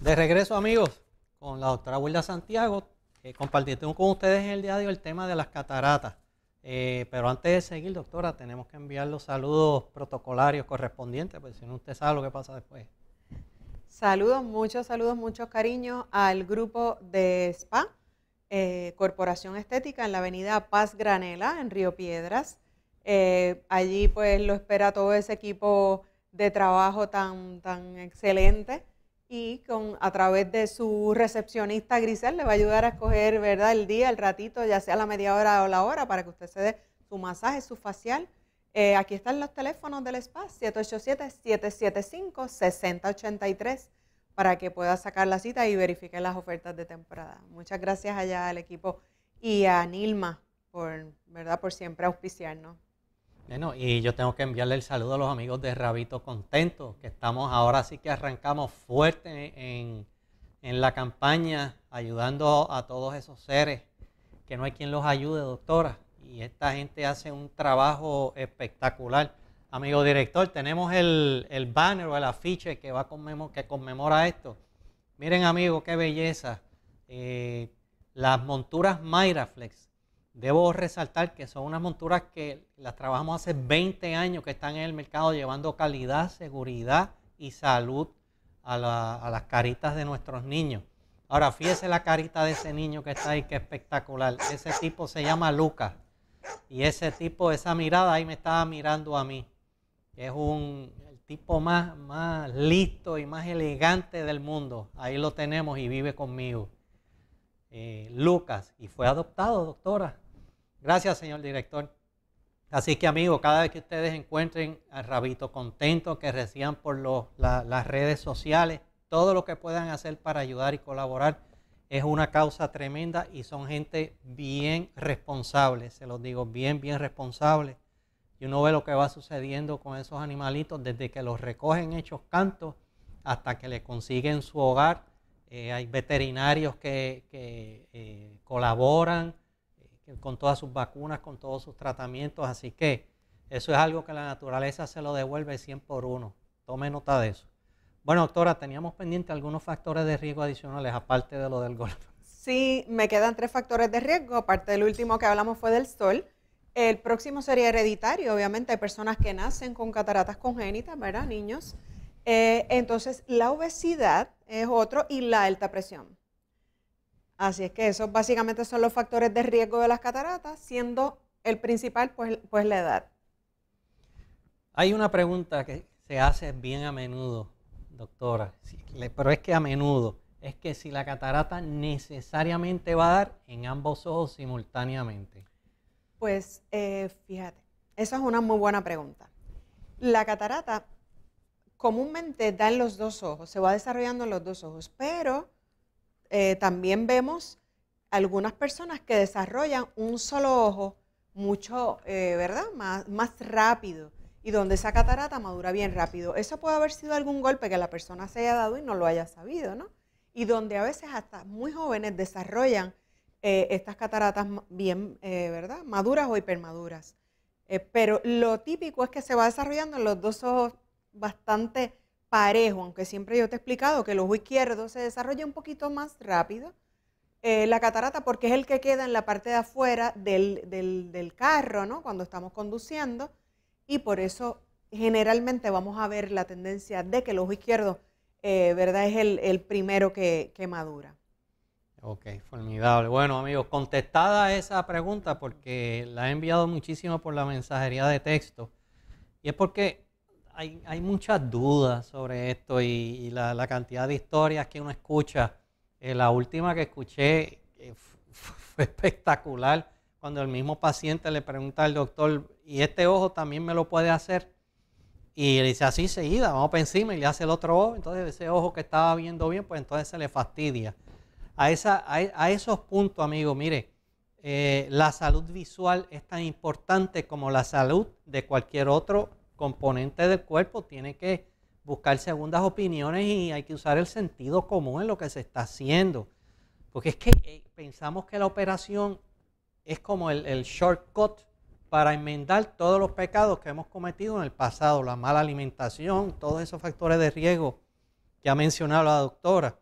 De regreso, amigos, con la doctora Wilda Santiago, que eh, compartiendo con ustedes en el día de hoy el tema de las cataratas. Eh, pero antes de seguir, doctora, tenemos que enviar los saludos protocolarios correspondientes, porque si no, usted sabe lo que pasa después. Saludos, muchos saludos, muchos cariños al grupo de SPA, eh, Corporación Estética, en la avenida Paz Granela, en Río Piedras. allí pues lo espera todo ese equipo de trabajo tan, tan excelente y con, a través de su recepcionista Grisel le va a ayudar a escoger ¿verdad? el día, el ratito, ya sea la media hora o la hora, para que usted se dé su masaje, su facial. Eh, aquí están los teléfonos del spa, 787-775-6083, para que pueda sacar la cita y verifique las ofertas de temporada. Muchas gracias allá al equipo y a Nilma por, ¿verdad? por siempre auspiciarnos. Bueno, y yo tengo que enviarle el saludo a los amigos de Rabito Contento, que estamos ahora sí que arrancamos fuerte en, la campaña, ayudando a todos esos seres, que no hay quien los ayude, doctora. Y esta gente hace un trabajo espectacular. Amigo director, tenemos el, banner o el afiche que, va que conmemora esto. Miren, amigo, qué belleza. Eh, las monturas Myraflex Debo resaltar que son unas monturas que las trabajamos hace 20 años que están en el mercado llevando calidad, seguridad y salud a, las caritas de nuestros niños. Ahora, fíjese la carita de ese niño que está ahí, que espectacular. Ese tipo se llama Lucas. Y ese tipo, esa mirada ahí me estaba mirando a mí. Es un el tipo más, más listo y más elegante del mundo. Ahí lo tenemos y vive conmigo. Eh, Lucas y fue adoptado, doctora. Gracias, señor director. Así que, amigos, cada vez que ustedes encuentren al rabito contento, que reciban por las redes sociales, todo lo que puedan hacer para ayudar y colaborar, es una causa tremenda y son gente bien responsable, se los digo, bien, bien responsable. Y uno ve lo que va sucediendo con esos animalitos desde que los recogen hechos cantos hasta que le consiguen su hogar eh, hay veterinarios que, eh, colaboran eh, con todas sus vacunas, con todos sus tratamientos, así que eso es algo que la naturaleza se lo devuelve 100 por uno. Tome nota de eso. Bueno, doctora, teníamos pendiente algunos factores de riesgo adicionales aparte de lo del golf. Sí, me quedan tres factores de riesgo, aparte del último que hablamos fue del sol. El próximo sería hereditario, obviamente hay personas que nacen con cataratas congénitas, ¿verdad? Niños. Eh, entonces, la obesidad es otro y la alta presión. Así es que esos básicamente son los factores de riesgo de las cataratas, siendo el principal pues, pues la edad. Hay una pregunta que se hace bien a menudo, doctora, pero es que a menudo, es que si la catarata necesariamente va a dar en ambos ojos simultáneamente. Pues eh, fíjate, esa es una muy buena pregunta. La catarata comúnmente dan los dos ojos, se va desarrollando en los dos ojos, pero eh, también vemos algunas personas que desarrollan un solo ojo mucho, eh, ¿verdad? Más, más rápido y donde esa catarata madura bien rápido. Eso puede haber sido algún golpe que la persona se haya dado y no lo haya sabido, ¿no? Y donde a veces hasta muy jóvenes desarrollan eh, estas cataratas bien, ¿verdad? Maduras o hipermaduras. pero lo típico es que se va desarrollando en los dos ojos bastante parejo, aunque siempre yo te he explicado que el ojo izquierdo se desarrolla un poquito más rápido. Eh, la catarata porque es el que queda en la parte de afuera del, carro, ¿no? Cuando estamos conduciendo. Y por eso generalmente vamos a ver la tendencia de que el ojo izquierdo, eh, ¿verdad? Es el, primero que, que, madura. Ok, formidable. Bueno, amigos, contestada esa pregunta porque la he enviado muchísimo por la mensajería de texto. Y es porque hay, muchas dudas sobre esto y, la, cantidad de historias que uno escucha. Eh, la última que escuché eh, fue espectacular cuando el mismo paciente le pregunta al doctor, ¿y este ojo también me lo puede hacer? Y le dice así seguida, vamos para encima y le hace el otro ojo. Entonces ese ojo que estaba viendo bien, pues entonces se le fastidia. A, esa, esos puntos, amigo, mire, eh, la salud visual es tan importante como la salud de cualquier otro componente del cuerpo tiene que buscar segundas opiniones y hay que usar el sentido común en lo que se está haciendo. Porque es que eh, pensamos que la operación es como el, shortcut para enmendar todos los pecados que hemos cometido en el pasado, la mala alimentación, todos esos factores de riesgo que ha mencionado la doctora.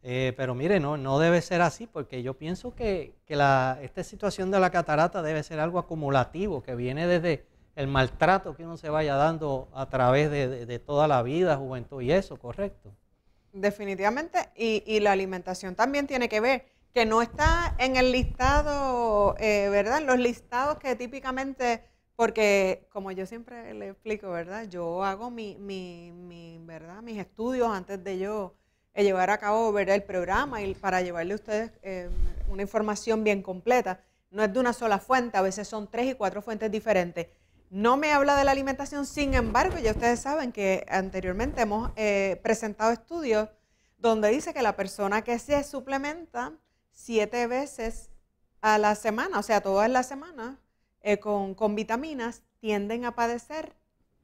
Eh, pero mire, no, no debe ser así porque yo pienso que, la, esta situación de la catarata debe ser algo acumulativo, que viene desde, el maltrato que uno se vaya dando a través de, toda la vida, juventud y eso, correcto. Definitivamente, y, la alimentación también tiene que ver, que no está en el listado, eh, ¿verdad? Los listados que típicamente, porque como yo siempre le explico, ¿verdad? Yo hago mi, mi, ¿verdad? mis estudios antes de yo eh, llevar a cabo el programa y para llevarle a ustedes eh, una información bien completa. No es de una sola fuente, a veces son tres y cuatro fuentes diferentes. No me habla de la alimentación, sin embargo, ya ustedes saben que anteriormente hemos eh, presentado estudios donde dice que la persona que se suplementa siete veces a la semana, o sea, todas las semanas, eh, con, vitaminas, tienden a padecer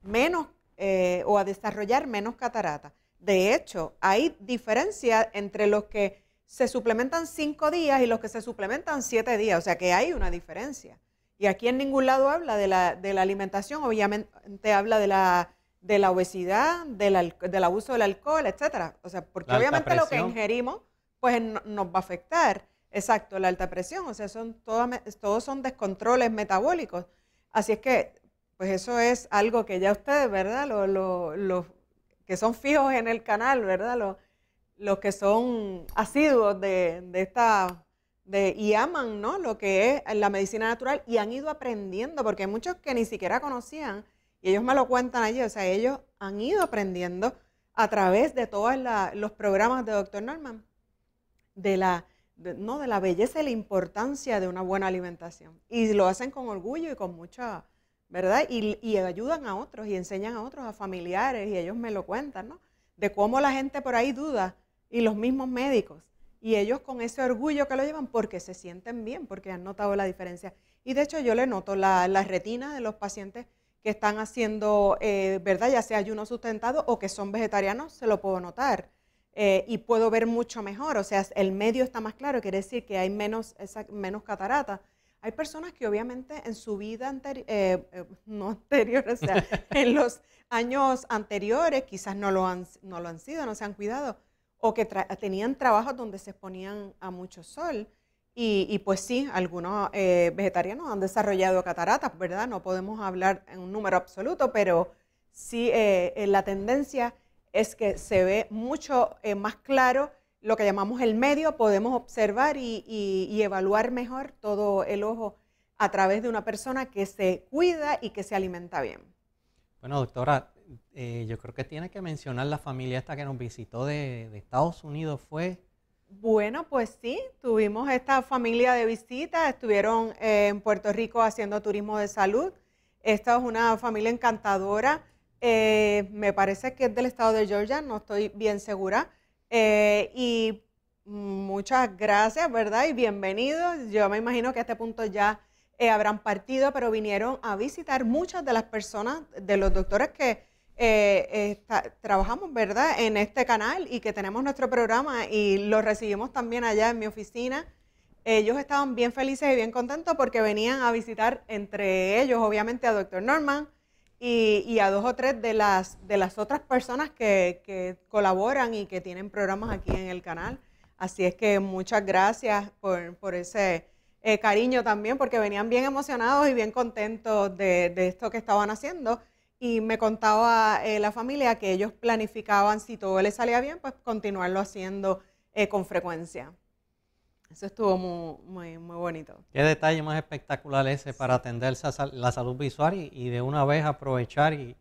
menos eh, o a desarrollar menos catarata. De hecho, hay diferencia entre los que se suplementan cinco días y los que se suplementan siete días, o sea que hay una diferencia. Y aquí en ningún lado habla de la, de la alimentación, obviamente habla de la, de la obesidad, del, del abuso del alcohol, etcétera. O sea, porque obviamente lo que ingerimos pues nos va a afectar. Exacto, la alta presión, o sea, son todos son descontroles metabólicos. Así es que, pues eso es algo que ya ustedes, ¿verdad? Los, los, los que son fijos en el canal, ¿verdad? Los, los que son asiduos de, de esta y aman ¿no? lo que es la medicina natural y han ido aprendiendo, porque muchos que ni siquiera conocían, y ellos me lo cuentan allí, o sea, ellos han ido aprendiendo a través de todos los programas de doctor Norman, de la, no, de la belleza y la importancia de una buena alimentación. Y lo hacen con orgullo y con mucha, ¿verdad? Y, y ayudan a otros y enseñan a otros, a familiares, y ellos me lo cuentan, ¿no? De cómo la gente por ahí duda, y los mismos médicos y ellos con ese orgullo que lo llevan porque se sienten bien, porque han notado la diferencia. Y de hecho yo le noto la, retina de los pacientes que están haciendo, eh, ¿verdad? Ya sea ayuno sustentado o que son vegetarianos, se lo puedo notar. Eh, y puedo ver mucho mejor, o sea, el medio está más claro, quiere decir que hay menos, esa, menos catarata. Hay personas que obviamente en su vida anterior, eh, no anterior, o sea, en los años anteriores quizás no lo han, no lo han sido, no se han cuidado o que tenían trabajos donde se exponían a mucho sol. Y, pues sí, algunos eh, vegetarianos han desarrollado cataratas, ¿verdad? No podemos hablar en un número absoluto, pero sí eh, eh, la tendencia es que se ve mucho más claro lo que llamamos el medio, podemos observar y evaluar mejor todo el ojo a través de una persona que se cuida y que se alimenta bien. Bueno, doctora, eh, yo creo que tiene que mencionar la familia esta que nos visitó de, Estados Unidos, ¿fue? Bueno, pues sí, tuvimos esta familia de visita, estuvieron eh, en Puerto Rico haciendo turismo de salud. Esta es una familia encantadora, eh, me parece que es del estado de Georgia, no estoy bien segura. y muchas gracias, ¿verdad? Y bienvenidos. Yo me imagino que a este punto ya eh, habrán partido, pero vinieron a visitar muchas de las personas, de los doctores que eh, trabajamos, ¿verdad?, en este canal y que tenemos nuestro programa y los recibimos también allá en mi oficina. Ellos estaban bien felices y bien contentos porque venían a visitar entre ellos, obviamente, a doctor Norman, y, y, a dos o tres de las, de las otras personas que, que, colaboran y que tienen programas aquí en el canal. Así es que muchas gracias por, por ese, eh, cariño también, porque venían bien emocionados y bien contentos de, de esto que estaban haciendo. Y me contaba eh, la familia que ellos planificaban, si todo les salía bien, pues continuarlo haciendo eh, con frecuencia. Eso estuvo muy, muy, bonito. Qué detalle más espectacular ese para atenderse la salud visual y, de una vez aprovechar y,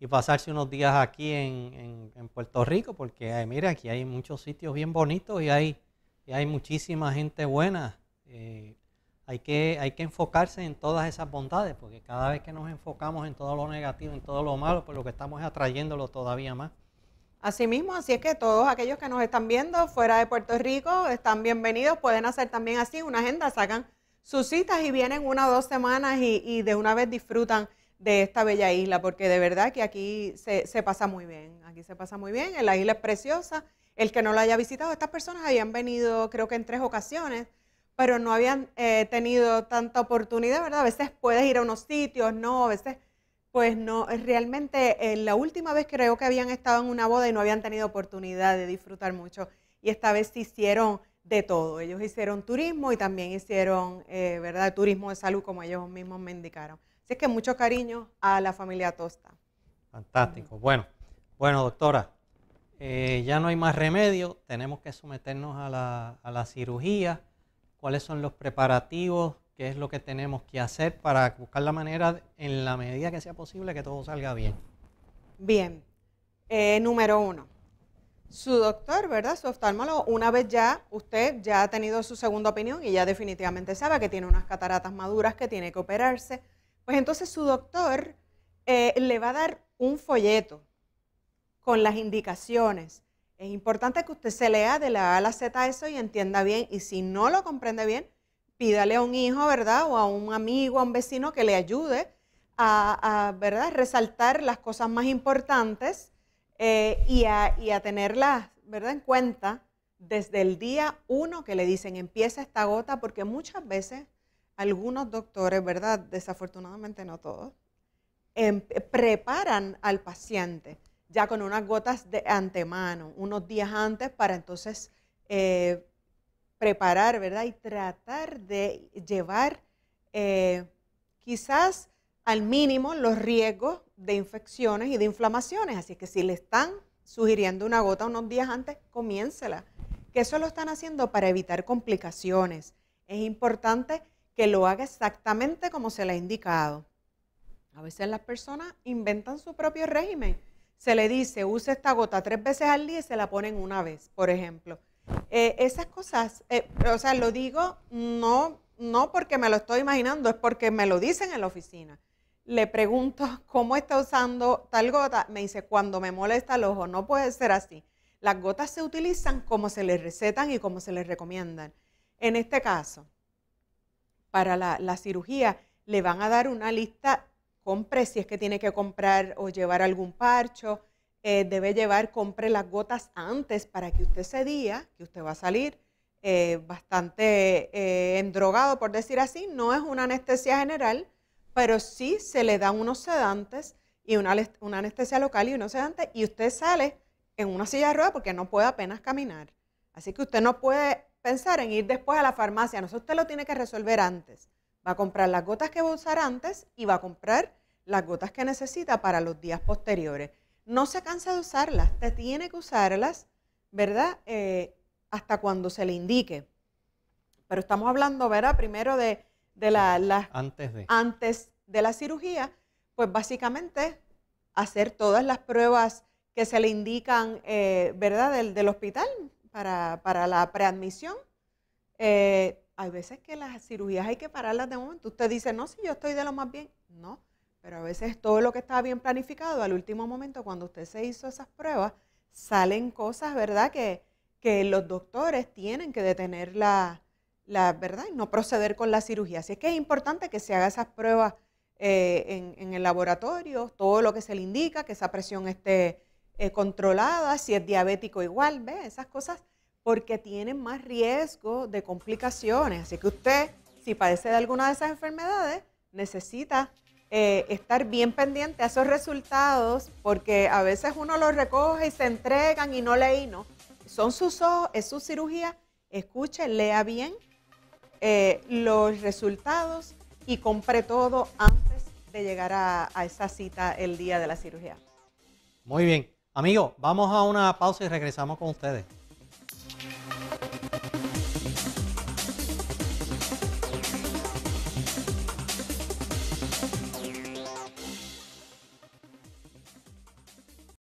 y pasarse unos días aquí en, en, en Puerto Rico, porque mira, aquí hay muchos sitios bien bonitos y hay, y hay muchísima gente buena eh, hay, que, hay que enfocarse en todas esas bondades, porque cada vez que nos enfocamos en todo lo negativo, en todo lo malo, pues lo que estamos es atrayéndolo todavía más. Asimismo, así es que todos aquellos que nos están viendo fuera de Puerto Rico están bienvenidos, pueden hacer también así una agenda, sacan sus citas y vienen una o dos semanas y, de una vez disfrutan de esta bella isla, porque de verdad que aquí se, se, pasa muy bien, aquí se pasa muy bien, la isla es preciosa, el que no la haya visitado, estas personas habían venido creo que en tres ocasiones, pero no habían eh, tenido tanta oportunidad, ¿verdad? A veces puedes ir a unos sitios, no, a veces, pues no, realmente eh, la última vez creo que habían estado en una boda y no habían tenido oportunidad de disfrutar mucho. Y esta vez se hicieron de todo. Ellos hicieron turismo y también hicieron, eh, ¿verdad?, turismo de salud, como ellos mismos me indicaron. Así que mucho cariño a la familia Tosta. Fantástico. Bueno, bueno, doctora, ya no hay más remedio, tenemos que someternos a la, a la cirugía cuáles son los preparativos, qué es lo que tenemos que hacer para buscar la manera, en la medida que sea posible, que todo salga bien. Bien. Eh, número uno, su doctor, ¿verdad? Su oftalmólogo, una vez ya usted ya ha tenido su segunda opinión y ya definitivamente sabe que tiene unas cataratas maduras que tiene que operarse, pues entonces su doctor eh, le va a dar un folleto con las indicaciones es importante que usted se lea de la A a la Z eso y entienda bien. Y si no lo comprende bien, pídale a un hijo, ¿verdad? O a un amigo, a un vecino que le ayude a, ¿verdad? resaltar las cosas más importantes eh, y, a, tenerlas, ¿verdad? En cuenta desde el día uno que le dicen empieza esta gota, porque muchas veces algunos doctores, ¿verdad? Desafortunadamente no todos, em, preparan al paciente ya con unas gotas de antemano, unos días antes, para entonces eh, preparar, ¿verdad? Y tratar de llevar eh, quizás al mínimo los riesgos de infecciones y de inflamaciones. Así que si le están sugiriendo una gota unos días antes, comiénsela. Que eso lo están haciendo para evitar complicaciones. Es importante que lo haga exactamente como se le ha indicado. A veces las personas inventan su propio régimen se le dice, use esta gota tres veces al día y se la ponen una vez, por ejemplo. Eh, esas cosas, eh, o sea, lo digo no, no porque me lo estoy imaginando, es porque me lo dicen en la oficina. Le pregunto cómo está usando tal gota, me dice, cuando me molesta el ojo, no puede ser así. Las gotas se utilizan como se les recetan y como se les recomiendan. En este caso, para la, la cirugía, le van a dar una lista compre si es que tiene que comprar o llevar algún parcho, eh, debe llevar, compre las gotas antes para que usted se día, que usted va a salir eh, bastante eh, endrogado, por decir así, no es una anestesia general, pero sí se le dan unos sedantes y una, una anestesia local y unos sedantes y usted sale en una silla de ruedas porque no puede apenas caminar. Así que usted no puede pensar en ir después a la farmacia, no, eso usted lo tiene que resolver antes. Va a comprar las gotas que va a usar antes y va a comprar las gotas que necesita para los días posteriores. No se cansa de usarlas, te tiene que usarlas, ¿verdad? Eh, hasta cuando se le indique. Pero estamos hablando, ¿verdad? Primero de, las… Antes de. Antes de la cirugía, pues básicamente hacer todas las pruebas que se le indican, eh, ¿verdad? Del, hospital para, la preadmisión. Eh, hay veces que las cirugías hay que pararlas de momento. Usted dice, no, si yo estoy de lo más bien. No, pero a veces todo lo que estaba bien planificado, al último momento, cuando usted se hizo esas pruebas, salen cosas, ¿verdad? Que, los doctores tienen que detener la, verdad y no proceder con la cirugía. Así es que es importante que se haga esas pruebas eh, en, el laboratorio, todo lo que se le indica, que esa presión esté eh, controlada, si es diabético igual, ¿ve? Esas cosas porque tienen más riesgo de complicaciones. Así que usted, si padece de alguna de esas enfermedades, necesita eh, estar bien pendiente a esos resultados, porque a veces uno los recoge y se entregan y no leí, no. Son sus ojos, es su cirugía. Escuche, lea bien eh, los resultados y compre todo antes de llegar a, a esa cita el día de la cirugía. Muy bien. amigo vamos a una pausa y regresamos con ustedes.